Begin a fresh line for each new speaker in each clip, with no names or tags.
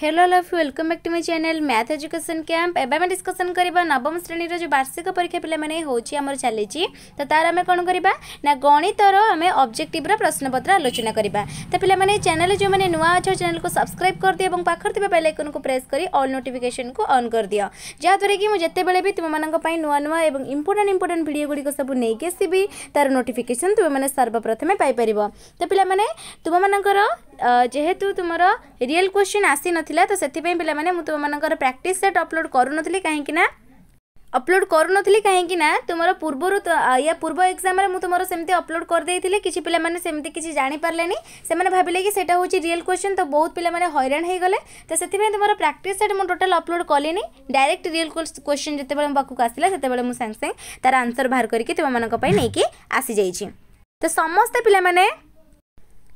hello love welcome back to my channel math education camp एवं आम discussion करवा नवम श्रेणी जो वार्षिक परीक्षा पे होमर चली तो तार आम कौन करवा ना गणितर आम अब्जेक्टिव प्रश्नपत्र आलोचना करवा तो पे चैनल जो मैंने नुआ अच्छे चैनल को सब्सक्राइब कर दिए और पाखे बेल आइकन को प्रेस कर अल नोटिफिकेसन को अन कर दि जहाद्वे कि मुझे भी तुम्हें नुआ नुआ और इम्पोर्टां इम्पोर्टां भिड गुड़िक सब नहीं आसबि तार नोटिकेसन तुम्हें सर्वप्रथमें पाइपर तो पे तुम जेहेतु तुम रियल क्वेश्चन आसी न ନଥିଲା ତ ସେଥିପାଇଁ ପିଲାମାନେ ମୁଁ ତୁମମାନଙ୍କର ପ୍ରାକ୍ଟିସ୍ ସେଟ୍ ଅପଲୋଡ଼୍ କରୁନଥିଲି କାହିଁକି ନା ଅପଲୋଡ଼ କରୁନଥିଲି କାହିଁକି ନା ତୁମର ପୂର୍ବରୁ ୟା ପୂର୍ବ ଏକ୍ଜାମ୍ରେ ମୁଁ ତୁମର ସେମିତି ଅପଲୋଡ଼୍ କରିଦେଇଥିଲି କିଛି ପିଲାମାନେ ସେମିତି କିଛି ଜାଣିପାରିଲେନି ସେମାନେ ଭାବିଲେ କି ସେଇଟା ହେଉଛି ରିଅଲ୍ କ୍ୱେଶ୍ଚନ୍ ତ ବହୁତ ପିଲାମାନେ ହଇରାଣ ହେଇଗଲେ ତ ସେଥିପାଇଁ ତୁମର ପ୍ରାକ୍ଟିସ୍ ସେଟ୍ ମୁଁ ଟୋଟାଲ୍ ଅପଲୋଡ଼୍ କଲିନି ଡାଇରେକ୍ଟ ରିଅଲ୍ କ୍ୱେଶ୍ଚନ୍ ଯେତେବେଳେ ମୋ ପାଖକୁ ଆସିଲା ସେତେବେଳେ ମୁଁ ସାଙ୍ଗେ ସାଙ୍ଗେ ତା'ର ଆନ୍ସର୍ ବାହାର କରିକି ତୁମମାନଙ୍କ ପାଇଁ ନେଇକି ଆସିଯାଇଛି ତ ସମସ୍ତେ ପିଲାମାନେ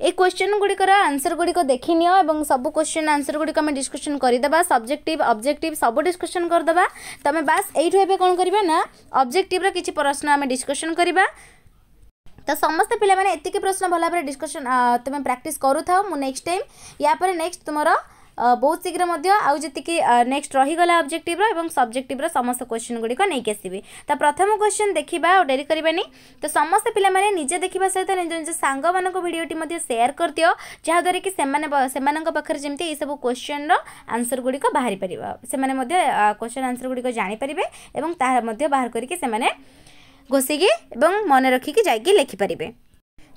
এই কোশ্চেন গুড়ির আনসর গুড়িক দেখি নিও এবং সবু কোশ্চেন আনসর গুড়িক আমি ডিসকসন করেদেবা সবজেক্টিভ অবজেক্টিভ সবু ডিসকসন করেদেবা তুমি বাস এইটু এবে কোণ করা না অবজেক্টিভর কিছু প্রশ্ন আমি ডিসকসন করা তো সমস্ত পিলা মানে এতিকি প্রশ্ন ভাল ভাবে ডিসকসন তুমি প্রাকটিস করুথাও মু নেক্সট টাইম ইয়াপরে নেক্সট তোমার ବହୁତ ଶୀଘ୍ର ମଧ୍ୟ ଆଉ ଯେତିକି ନେକ୍ସଟ ରହିଗଲା ଅବଜେକ୍ଟିଭ୍ର ଏବଂ ସବଜେକ୍ଟିଭ୍ର ସମସ୍ତ କ୍ୱେଶ୍ଚିନ୍ ଗୁଡ଼ିକ ନେଇକି ଆସିବେ ତ ପ୍ରଥମ କ୍ୱେଶ୍ଚିନ୍ ଦେଖିବା ଆଉ ଡେରି କରିବାନି ତ ସମସ୍ତ ପିଲାମାନେ ନିଜେ ଦେଖିବା ସହିତ ନିଜ ନିଜ ସାଙ୍ଗମାନଙ୍କ ଭିଡ଼ିଓଟି ମଧ୍ୟ ସେୟାର କରିଦିଅ ଯାହାଦ୍ୱାରା କି ସେମାନେ ସେମାନଙ୍କ ପାଖରେ ଯେମିତି ଏଇସବୁ କ୍ୱେଶ୍ଚିନ୍ର ଆନ୍ସର୍ ଗୁଡ଼ିକ ବାହାରିପାରିବ ପାରିବ ସେମାନେ ମଧ୍ୟ କ୍ୱେଶ୍ଚିନ୍ ଆନ୍ସର୍ ଗୁଡ଼ିକ ଜାଣିପାରିବେ ଏବଂ ତାହା ମଧ୍ୟ ବାହାର କରିକି ସେମାନେ ଘୋଷିକି ଏବଂ ମନେ ରଖିକି ଯାଇକି ଲେଖିପାରିବେ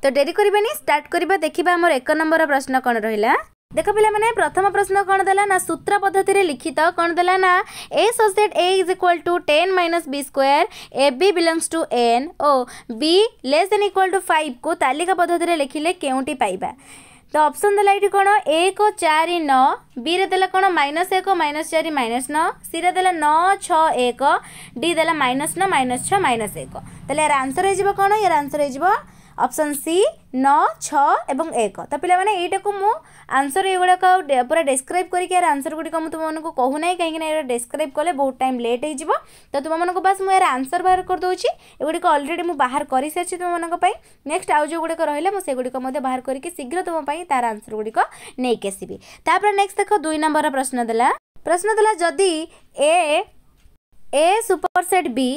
ତ ଡେରି କରିବେନି ଷ୍ଟାର୍ଟ କରିବା ଦେଖିବା ଆମର ଏକ ନମ୍ବର ପ୍ରଶ୍ନ କ'ଣ ରହିଲା দেখ পিলামানে প্রথম প্রশ্ন কোণ দেলা না সূত্র পদ্ধতিরে লিখিত কোণ দেলা না এ সসেট A is equal to ten minus B square A B belongs to N ও B less than equal to five কু তালিকা পদ্ধতিরে লিখিলে কেউটি পাইবা তো অপশন দেলা এটি কোণ এক চারি ন বিরে দেলা কোণ মাইনস এক মাইনস চারি মাইনস ন সিরে দেলা ন ছ এক ডি দেলা মাইনস ন মাইনস ছ মাইনস এক তাহলে এর আনসর হয়ে কোণ এর আনসর হয়ে অপসন ସି ନଅ ଛଅ ଏବଂ ଏକ ତ ପିଲାମାନେ ଏଇଟାକୁ ମୁଁ ଆନ୍ସର ଏଗୁଡ଼ାକ ପୁରା ଡେସ୍କ୍ରାଇବ୍ କରିକି ଏହାର ଆନ୍ସର ଗୁଡ଼ିକ ମୁଁ ତୁମମାନଙ୍କୁ କହୁନାହିଁ କାହିଁକିନା ଏଇଟା ଡେସ୍କ୍ରାଇବ୍ କଲେ ବହୁତ ଟାଇମ୍ ଲେଟ୍ ହେଇଯିବ ତ ତୁମମାନଙ୍କୁ ବାସ୍ ମୁଁ ଏହାର ଆନ୍ସର ବାହାର କରିଦେଉଛି ଏଗୁଡ଼ିକ ଅଲରେଡ଼ି ମୁଁ ବାହାର କରିସାରିଛି ତୁମମାନଙ୍କ ପାଇଁ ନେକ୍ସଟ ଆଉ ଯେଉଁଗୁଡ଼ିକ ରହିଲା ମୁଁ ସେଗୁଡ଼ିକ ମଧ୍ୟ ବାହାର କରିକି ଶୀଘ୍ର ତୁମ ପାଇଁ ତାର ଆନ୍ସର ଗୁଡ଼ିକ ନେଇକି ଆସିବି ତାପରେ ନେକ୍ସଟ ଦେଖ ଦୁଇ ନମ୍ବରର ପ୍ରଶ୍ନ ଦେଲା ପ୍ରଶ୍ନ ଦେଲା ଯଦି ଏ ଏ ସୁପରସେଟ୍ ବି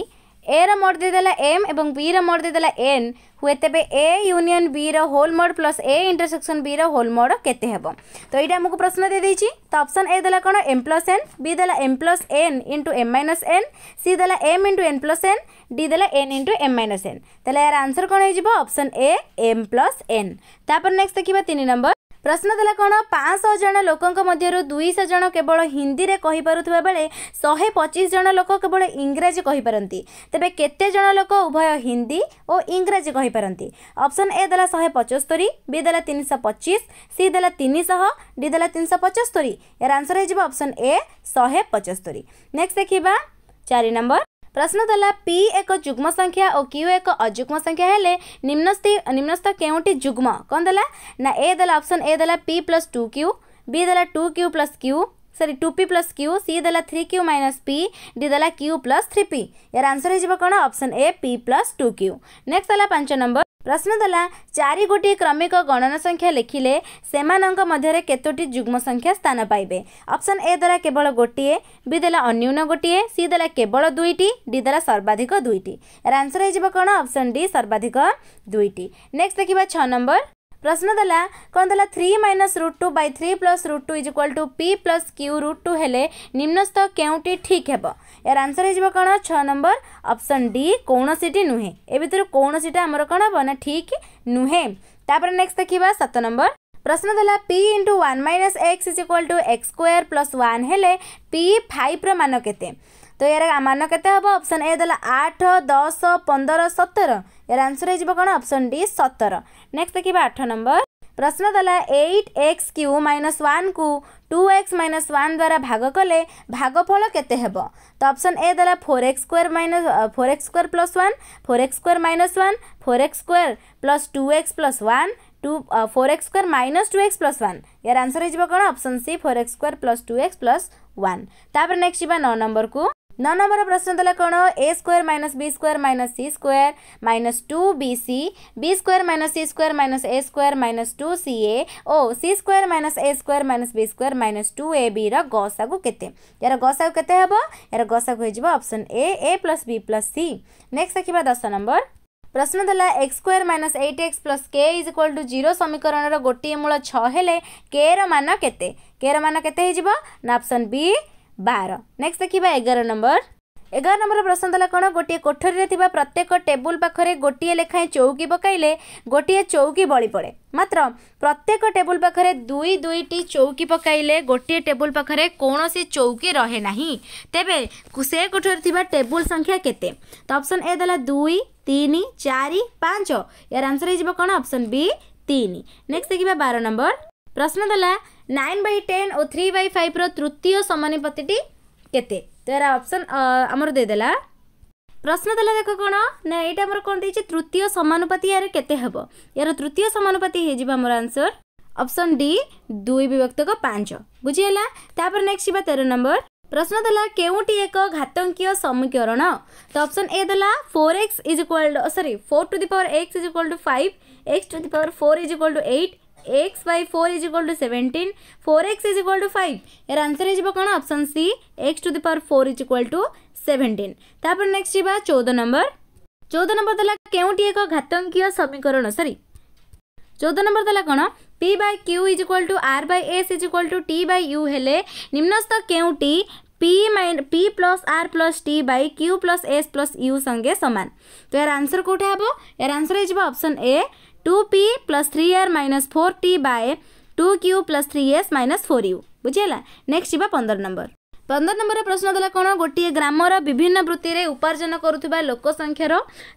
এর মোড দিয়েদেলা এম এবং বির মোড দিয়েদেলা এন হুয়ে তেবে এ ইউনিয়ন বির whole mod plus A intersection বির হোল মোড কেতে হব তো এইটা আমাকে প্রশ্ন দিয়েছি তো অপশন এ দেলা কোণ এম প্লস এন বি দেলা M plus N into M minus N C দেলা M into N plus N D দেলা N into M minus N তাহলে এর আনসর কোণ হয়ে option A M plus N তারপর নেক্সট দেখা তিন নম্বর ପ୍ରଶ୍ନ ଥିଲା କ'ଣ ପାଞ୍ଚଶହ ଜଣ ଲୋକଙ୍କ ମଧ୍ୟରୁ ଦୁଇଶହ ଜଣ କେବଳ ହିନ୍ଦୀରେ କହିପାରୁଥିବା ବେଳେ ଶହେ ପଚିଶ ଜଣ ଲୋକ କେବଳ ଇଂରାଜୀ କହିପାରନ୍ତି ତେବେ କେତେ ଜଣ ଲୋକ ଉଭୟ ହିନ୍ଦୀ ଓ ଇଂରାଜୀ କହିପାରନ୍ତି ଅପସନ୍ ଏ ଦେଲା ଶହେ ପଚସ୍ତରୀ ବି ଦେଲା ତିନିଶହ ପଚିଶ ସି ଦେଲା ତିନିଶହ ଡି ଦେଲା ତିନିଶହ ପଚସ୍ତରୀ ଏହାର ଆନ୍ସର୍ ହେଇଯିବ ଅପସନ୍ ଏ ଶହେ ପଚସ୍ତରୀ ନେକ୍ସଟ୍ ଦେଖିବା ଚାରି ନମ୍ବର ପ୍ରଶ୍ନ ଦେଲା ପି ଏକ ଯୁଗ୍ମ ସଂଖ୍ୟା ଓ କ୍ୟୁ ଏକ ଅଯୁଗ୍ମ ସଂଖ୍ୟା ହେଲେ ନିମ୍ନସ୍ଥ ନିମ୍ନସ୍ଥ କେଉଁଟି ଯୁଗ୍ମ କ'ଣ ଦେଲା ନା ଏ ଦେଲା ଅପସନ୍ ଏ ଦେଲା P plus two Q B ଦେଲା two Q plus Q sorry two P plus Q C ದೇಲ three Q minus P D ದೇಲ ಕ್ಯೂ ಪ್ಲಸ್ ಥ್ರೀ ಪಿ ಯಾರ ಆನ್ಸರ್ ହେଇଯିବ କ'ଣ option A P plus two Q next ହେଲା ପାଞ୍ଚ number ପ୍ରଶ୍ନ ଦେଲା ଚାରି ଗୋଟିଏ କ୍ରମିକ ଗଣନା ସଂଖ୍ୟା ଲେଖିଲେ ସେମାନଙ୍କ ମଧ୍ୟରେ କେତୋଟି ଯୁଗ୍ମ ସଂଖ୍ୟା ସ୍ଥାନ ପାଇବେ ଅପସନ୍ ଏ ଦେଲା କେବଳ ଗୋଟିଏ ବି ଦେଲା ଅନ୍ୟୁନ ଗୋଟିଏ ସି ଦେଲା କେବଳ ଦୁଇଟି ଡି ଦେଲା ସର୍ବାଧିକ ଦୁଇଟି ଏହାର ଆନ୍ସର ହେଇଯିବ କ'ଣ ଅପସନ୍ ଡି ସର୍ବାଧିକ ଦୁଇଟି ନେକ୍ସଟ ଦେଖିବା ଛଅ ନମ୍ବର प्रश्न देला कौन देला three minus root two by three plus root two is equal to P plus Q root two हेले निम्नस्थ के ठीक हे यार आंसर हो छ नंबर ऑप्शन डी कौन नुहे ए भितर कौन आमर कौन हम ना ठीक नुहे नेक्स्ट देखा सत नंबर प्रश्न देला P into one X is equal to X square plus वाने पी फाइव मान के ତ ଏହାର ମାନ କେତେ ହେବ ଅପସନ୍ ଏ ଦେଲା ଆଠ ଦଶ ପନ୍ଦର ସତର ଏହାର ଆନ୍ସର୍ ହେଇଯିବ କ'ଣ ଅପସନ୍ ଡି ସତର ନେକ୍ସଟ ଦେଖିବା ଆଠ ନମ୍ବର ପ୍ରଶ୍ନ ଦେଲା ଏଇଟ୍ ଏକ୍ସ କ୍ୟୁ ମାଇନସ୍ ୱାନ୍କୁ ଟୁ ଏକ୍ସ ମାଇନସ୍ ୱାନ୍ ଦ୍ୱାରା ଭାଗ କଲେ ଭାଗଫଳ କେତେ ହେବ ତ ଅପସନ୍ ଏ ଦେଲା four X square minus four X square plus one four X square minus one four X square plus two X plus one two four X square minus two X plus one ଏହାର answer ହେଇଯିବ କ'ଣ option C four X square plus two X plus one ତାପରେ next ଯିବା ନଅ ନମ୍ବରକୁ नौ नंबर प्रश्न था कौन A square minus B square minus C square minus two B C B square minus C square minus A square minus two C A C square minus A square minus B square minus two A B रसा को के यार गसा के यार गसा को A A plus B plus C next देखा दस नंबर प्रश्न था X square minus eight X plus K is equal to zero समीकरण गोटे मूल छले के मान के मान के अपसन बी बार नेक्स्ट देखा एगार नंबर ଏଗାର ନମ୍ବର ପ୍ରଶ୍ନ ଦେଲା କ'ଣ ଗୋଟିଏ କୋଠରୀରେ ଥିବା ପ୍ରତ୍ୟେକ ଟେବୁଲ ପାଖରେ ଗୋଟିଏ ଲେଖାଏଁ ଚୌକି ପକାଇଲେ ଗୋଟିଏ ଚୌକି ବଳି ପଡ଼େ ମାତ୍ର ପ୍ରତ୍ୟେକ ଟେବୁଲ ପାଖରେ ଦୁଇ ଦୁଇଟି ଚୌକି ପକାଇଲେ ଗୋଟିଏ ଟେବୁଲ ପାଖରେ କୌଣସି ଚୌକି ରହେ ନାହିଁ ତେବେ ସେ କୋଠରୀରେ ଥିବା ଟେବୁଲ ସଂଖ୍ୟା କେତେ ତ ଅପସନ୍ ଏ ଦେଲା ଦୁଇ ତିନି ଚାରି ପାଞ୍ଚ ଏହାର ଆନ୍ସର ହେଇଯିବ କ'ଣ ଅପସନ୍ ବି ତିନି ନେକ୍ସଟ ଦେଖିବା ବାର ନମ୍ବର ପ୍ରଶ୍ନ ଦେଲା nine by ten O three by ଫାଇଭ୍ର ତୃତୀୟ ସମାନୁପତିଟି କେତେ ତ ଏହାର ଅପସନ୍ ଆମର ଦେଇଦେଲା ପ୍ରଶ୍ନ ଦେଲା ଦେଖ କ'ଣ ନା ଏଇଟା ଆମର କ'ଣ ଦେଇଛି ତୃତୀୟ ସମାନୁପାତି ଏହାର କେତେ ହେବ ଏହାର ତୃତୀୟ ସମାନୁପାତି ହେଇଯିବ ଆମର ଆନ୍ସର୍ ଅପସନ୍ ଡି ଦୁଇ ବିଭକ୍ତକ ପାଞ୍ଚ ବୁଝିହେଲା ତାପରେ ନେକ୍ସଟ ଯିବା ତେର ନମ୍ବର ପ୍ରଶ୍ନ ଦେଲା କେଉଁଟି ଏକ ଘାତଙ୍କୀୟ ସମୀକରଣ ତ ଅପସନ୍ ଏ ଦେଲା four X is equal sorry four to the power X is equal to five X to the power four is equal to eight X by four is equal to seventeen four X is equal to five यार answer हो कौन C X to the power four is equal to seventeen तापर next जावा चौदह नंबर चौदह नंबर देला क्योंटी एक घातंकीय समीकरण सरी चौदह नंबर देला कौन P by Q is equal to R by S is equal to T by U हेले निम्नस्थ क्योंटी पी माइन P plus R plus T by Q plus S plus U संगे सामान तो यार आंसर कौटा हम यार आंसर हो A two P plus three R minus four T by two Q plus three S minus four U बुझीगला next जा पंदर नंबर ପନ୍ଦର ନମ୍ବର ପ୍ରଶ୍ନ ଦେଲା କ'ଣ ଗୋଟିଏ ଗ୍ରାମର ବିଭିନ୍ନ ବୃତ୍ତିରେ ଉପାର୍ଜନ କରୁଥିବା ଲୋକ ସଂଖ୍ୟାର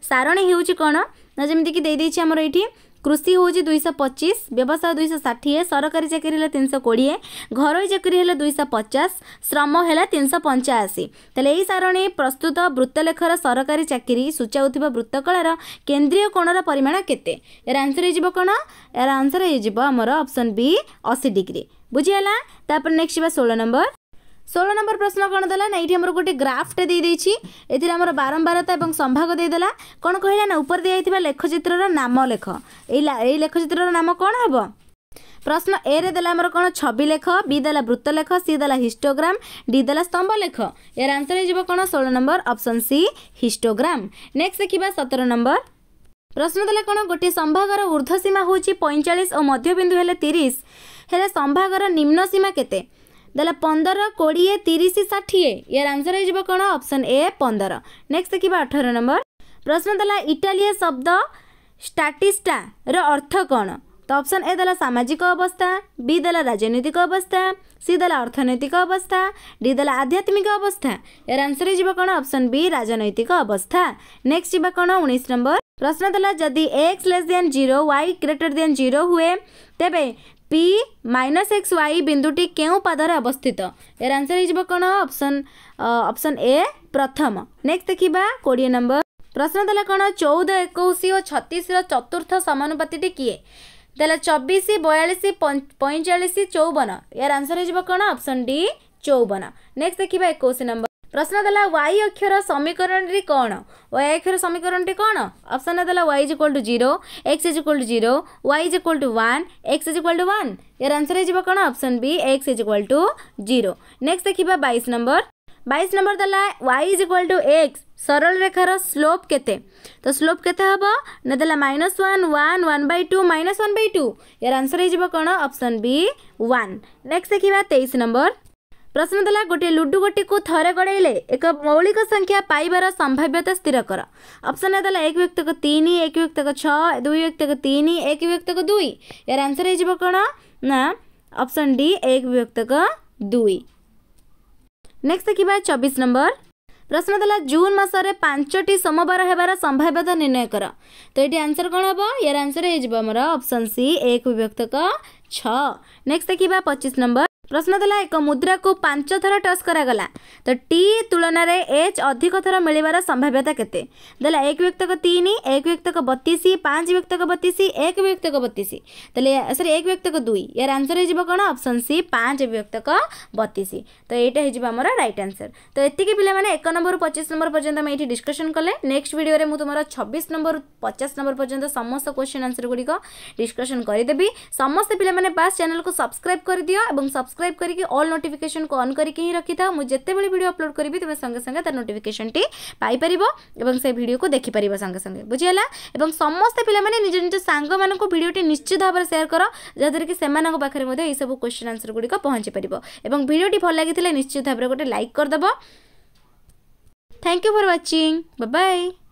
ସାରଣୀ ହେଉଛି କ'ଣ ନା ଯେମିତିକି ଦେଇଦେଇଛି ଆମର ଏଇଠି কৃষি হচ্ছে দুইশহ পঁচিশ ব্যবসায় দুইশহ ষাঠিয়ে সরকারি চাকরি হলে তিনশো কোড়িয়ে ঘরোই চাকরি হলে দুইশহ পচাশ শ্রম হল তিনশহ পঞ্চাশি তাহলে এই সারণী প্রস্তুত বৃত্তলেখর সরকারি চাকরি সূচাউথিবা বৃত্তকলার কেন্দ্রীয় কোণর পরিমাণ কেতে এর আনসর হয়ে কোণ এর আনসর হয়ে আমার অপশন বি অশী ডিগ্রি বুঝিগাল তারপরে নেক্সট যা ষোল নম্বর ଷୋହଳ ନମ୍ବର ପ୍ରଶ୍ନ କ'ଣ ଦେଲା ନା ଏଇଠି ଆମର ଗୋଟେ ଗ୍ରାଫ୍ଟେ ଦେଇଦେଇଛି ଏଥିରେ ଆମର ବାରମ୍ବାରତା ଏବଂ ସମ୍ଭାଗ ଦେଇଦେଲା କ'ଣ କହିଲା ନା ଉପରେ ଦିଆଯାଇଥିବା ଲେଖଚିତ୍ରର ନାମ ଲେଖ ଏଇ ଏଇ ଲେଖଚିତ୍ରର ନାମ କ'ଣ ହେବ ପ୍ରଶ୍ନ ଏରେ ଦେଲା ଆମର କ'ଣ ଛବି ଲେଖ ବି ଦେଲା ବୃତ୍ତ ଲେଖ ସି ଦେଲା ହିଷ୍ଟୋଗ୍ରାମ ଡି ଦେଲା ସ୍ତମ୍ଭ ଲେଖ ଏହାର ଆନ୍ସର ହେଇଯିବ କ'ଣ ଷୋହଳ number option C histogram next ଦେଖିବା ସତର ନମ୍ବର ପ୍ରଶ୍ନ ଦେଲା କ'ଣ ଗୋଟିଏ ସମ୍ଭାଗର ଉର୍ଦ୍ଧ୍ୱସୀମା ହେଉଛି ପଇଁଚାଳିଶ ଓ ମଧ୍ୟବିନ୍ଦୁ ହେଲେ ତିରିଶ ହେଲେ ସମ୍ଭାଗର ନିମ୍ନ ସୀମା କେତେ ଦେଲା ପନ୍ଦର କୋଡ଼ିଏ ତିରିଶ ଷାଠିଏ ୟାର ଆନ୍ସର ହେଇଯିବ କ'ଣ ଅପସନ୍ ଏ ପନ୍ଦର ନେକ୍ସଟ ଦେଖିବା ଅଠର ନମ୍ବର ପ୍ରଶ୍ନ ଦେଲା ଇଟାଲୀୟ ଶବ୍ଦ ଷ୍ଟାଟିଷ୍ଟାର ଅର୍ଥ କ'ଣ ତ ଅପସନ୍ ଏ ଦେଲା ସାମାଜିକ ଅବସ୍ଥା ବି ଦେଲା ରାଜନୈତିକ ଅବସ୍ଥା ସି ଦେଲା ଅର୍ଥନୈତିକ ଅବସ୍ଥା ଡି ଦେଲା ଆଧ୍ୟାତ୍ମିକ ଅବସ୍ଥା ଏହାର ଆନ୍ସର ଯିବ କ'ଣ ଅପସନ୍ ବି ରାଜନୈତିକ ଅବସ୍ଥା ନେକ୍ସଟ ଯିବା କ'ଣ ଉଣେଇଶ ନମ୍ବର ପ୍ରଶ୍ନ ଦେଲା ଯଦି X less than zero Y greater than zero ହୁଏ ତେବେ পি মাইনস এক্স ওয়াই বিন্দুটি কেউ পাদরে অবস্থিত এর আনসর হয়ে কোণ অপশন অপশন এ প্রথম নেক্সট দেখা কোড়িয়ে নম্বর প্রশ্ন দেলা কোণ চৌদ একুশ ও ছতিশর চতুর্থ সমানুপাতিটি কিয়ে দেলা চবিশ বয়াশ পঁয়চাশ চৌবন এর আনসর হয়ে কোণ অপশন ডি চৌবন নেক্সট দেখা একুশ নম্বর પ્રશ્ન દેલા વાય અક્ષર સમીકરણટી કોણ વાય અક્ષર સમીકરણટી કોણ ઓપ્શન દેલા Y is equal to zero X is equal to zero Y is equal to one X is equal to one ୟାର ଆନ୍ସର ହେଇଯିବ କ'ଣ option B X is equal to zero next ଦେଖିବା ବାଇଶ number ବାଇଶ number ଦେଲା Y is equal to X ସରଳ ରେଖାର slope କେତେ ତ ସ୍ଲୋପ୍ କେତେ ହେବ ନା ଦେଲା minus one one one by two minus one by two ୟାର ଆନ୍ସର ହେଇଯିବ କ'ଣ ଅପସନ୍ ବି ୱାନ୍ ନେକ୍ସଟ ଦେଖିବା ତେଇଶ ନମ୍ବର ପ୍ରଶ୍ନ ଦେଲା ଗୋଟିଏ ଲୁଡୁଗୋଟିକୁ ଥରେ ଗଡ଼େଇଲେ ଏକ ମୌଳିକ ସଂଖ୍ୟା ପାଇବାର ସମ୍ଭାବ୍ୟତା ସ୍ଥିର କର ଅପସନ୍ ଦେଲା ଏକ ବ୍ୟକ୍ତିକୁ ତିନି ଏକ ବ୍ୟକ୍ତିକୁ ଛଅ ଦୁଇ ବ୍ୟକ୍ତିକୁ ତିନି ଏକ ବ୍ୟକ୍ତିକୁ ଦୁଇ ଏହାର ଆନ୍ସର୍ ହେଇଯିବ କ'ଣ ନା ଅପସନ୍ ଡି ଏକ ବ୍ୟକ୍ତିକୁ ଦୁଇ ନେକ୍ସଟ ଦେଖିବା ଚବିଶ ନମ୍ବର ପ୍ରଶ୍ନ ଦେଲା ଜୁନ୍ ମାସରେ ପାଞ୍ଚଟି ସୋମବାର ହେବାର ସମ୍ଭାବ୍ୟତା ନିର୍ଣ୍ଣୟ କର ତ ଏଠି ଆନ୍ସର୍ କ'ଣ ହେବ ଏହାର ଆନ୍ସର୍ ହେଇଯିବ ଆମର ଅପସନ୍ ସି ଏକ ବିଭକ୍ତକ ଛଅ ନେକ୍ସଟ ଦେଖିବା ପଚିଶ ନମ୍ବର ପ୍ରଶ୍ନ ଥିଲା ଏକ ମୁଦ୍ରାକୁ ପାଞ୍ଚ ଥର ଟସ୍ କରାଗଲା ତ ଟି ତୁଳନାରେ ଏଚ୍ ଅଧିକ ଥର ମିଳିବାର ସମ୍ଭାବ୍ୟତା କେତେ ଦେଲା ଏକ ବ୍ୟକ୍ତକ ତିନି ଏକ ବ୍ୟକ୍ତକ ବତିଶ ପାଞ୍ଚ ବ୍ୟକ୍ତକ ବତିଶ ଏକ ବ୍ୟକ୍ତକ ବତିଶ ତାହେଲେ ସରି ଏକ ବ୍ୟକ୍ତକ ଦୁଇ ଏହାର ଆନ୍ସର୍ ହେଇଯିବ କ'ଣ ଅପସନ୍ ସି ପାଞ୍ଚ ବ୍ୟକ୍ତକ ବତିଶ ତ ଏଇଟା ହେଇଯିବ ଆମର ରାଇଟ୍ ଆନ୍ସର୍ ତ ଏତିକି ପିଲାମାନେ ଏକ ନମ୍ବରରୁ ପଚିଶ ନମ୍ବର ପର୍ଯ୍ୟନ୍ତ ଆମେ ଏଇଠି ଡିସ୍କସନ୍ କଲେ ନେକ୍ସଟ ଭିଡ଼ିଓରେ ମୁଁ ତୁମର ଛବିଶ ନମ୍ବର ପଚାଶ ନମ୍ବର ପର୍ଯ୍ୟନ୍ତ ସମସ୍ତ କୋଶ୍ଚିନ୍ ଆନ୍ସର୍ ଗୁଡ଼ିକ ଡିସ୍କସନ୍ କରିଦେବି ସମସ୍ତେ ପିଲାମାନେ ପାସ୍ ଚ୍ୟାନେଲ୍କୁ ସବସ୍କ୍ରାଇବ୍ କରିଦିଅ ଏବଂ ସବସ୍କ୍ରାଇବ୍ सब्सक्राइब करके ऑल नोटिफिकेशन को ऑन करके ही रखी था मुझे जितेबले भिड अपलोड करी तुम संगे संगे तार नोटिफिकेसनटी पाइपर और से भिड को देखिपर संगे संगे बुझीगला और समस्त पाने निज निज सांग मान भिडटी निश्चित भाव में सेयार कर जहाँद्वारा कि से सब क्वेश्चन आंसर गुड़िक पहुँची पार और भिडटी भल लगी निश्चित भाव में गोटे लाइक करदेव thank you for watching bye bye